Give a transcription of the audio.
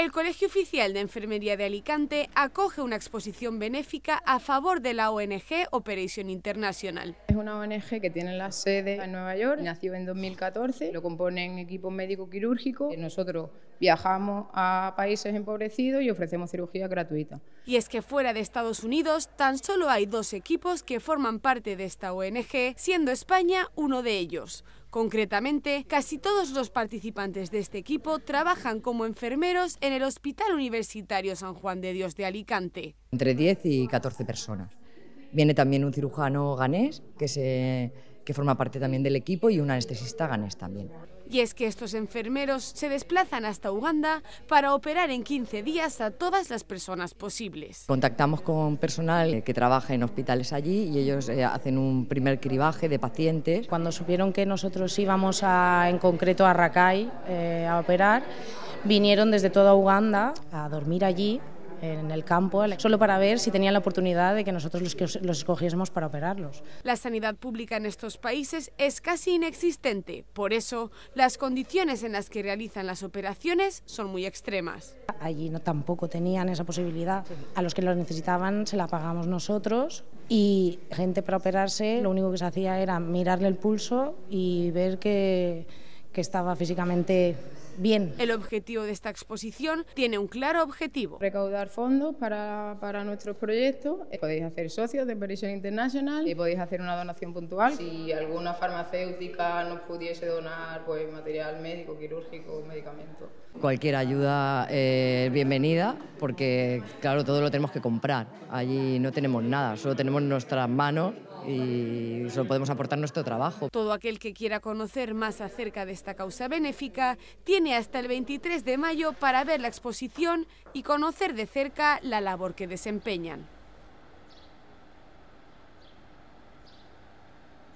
El Colegio Oficial de Enfermería de Alicante acoge una exposición benéfica a favor de la ONG Operación Internacional. Es una ONG que tiene la sede en Nueva York, nació en 2014, lo componen equipos médico quirúrgico. Eh, nosotros viajamos a países empobrecidos y ofrecemos cirugía gratuita. Y es que fuera de Estados Unidos tan solo hay dos equipos que forman parte de esta ONG, siendo España uno de ellos. Concretamente, casi todos los participantes de este equipo trabajan como enfermeros en el Hospital Universitario San Juan de Dios de Alicante. Entre 10 y 14 personas. Viene también un cirujano ganés que se que forma parte también del equipo, y un anestesista ganés también. Y es que estos enfermeros se desplazan hasta Uganda para operar en 15 días a todas las personas posibles. Contactamos con personal que trabaja en hospitales allí y ellos eh, hacen un primer cribaje de pacientes. Cuando supieron que nosotros íbamos a, en concreto a Rakai eh, a operar, vinieron desde toda Uganda a dormir allí en el campo, solo para ver si tenían la oportunidad de que nosotros los, los escogiésemos para operarlos. La sanidad pública en estos países es casi inexistente, por eso las condiciones en las que realizan las operaciones son muy extremas. Allí no tampoco tenían esa posibilidad. A los que lo necesitaban se la pagamos nosotros y gente para operarse lo único que se hacía era mirarle el pulso y ver que, que estaba físicamente bien. El objetivo de esta exposición tiene un claro objetivo. Recaudar fondos para, para nuestros proyectos. Eh, podéis hacer socios de Perishon International y podéis hacer una donación puntual. Si alguna farmacéutica nos pudiese donar pues, material médico, quirúrgico, medicamento. Cualquier ayuda eh, es bienvenida porque, claro, todo lo tenemos que comprar. Allí no tenemos nada, solo tenemos nuestras manos y solo podemos aportar nuestro trabajo. Todo aquel que quiera conocer más acerca de esta causa benéfica tiene hasta el 23 de mayo para ver la exposición y conocer de cerca la labor que desempeñan.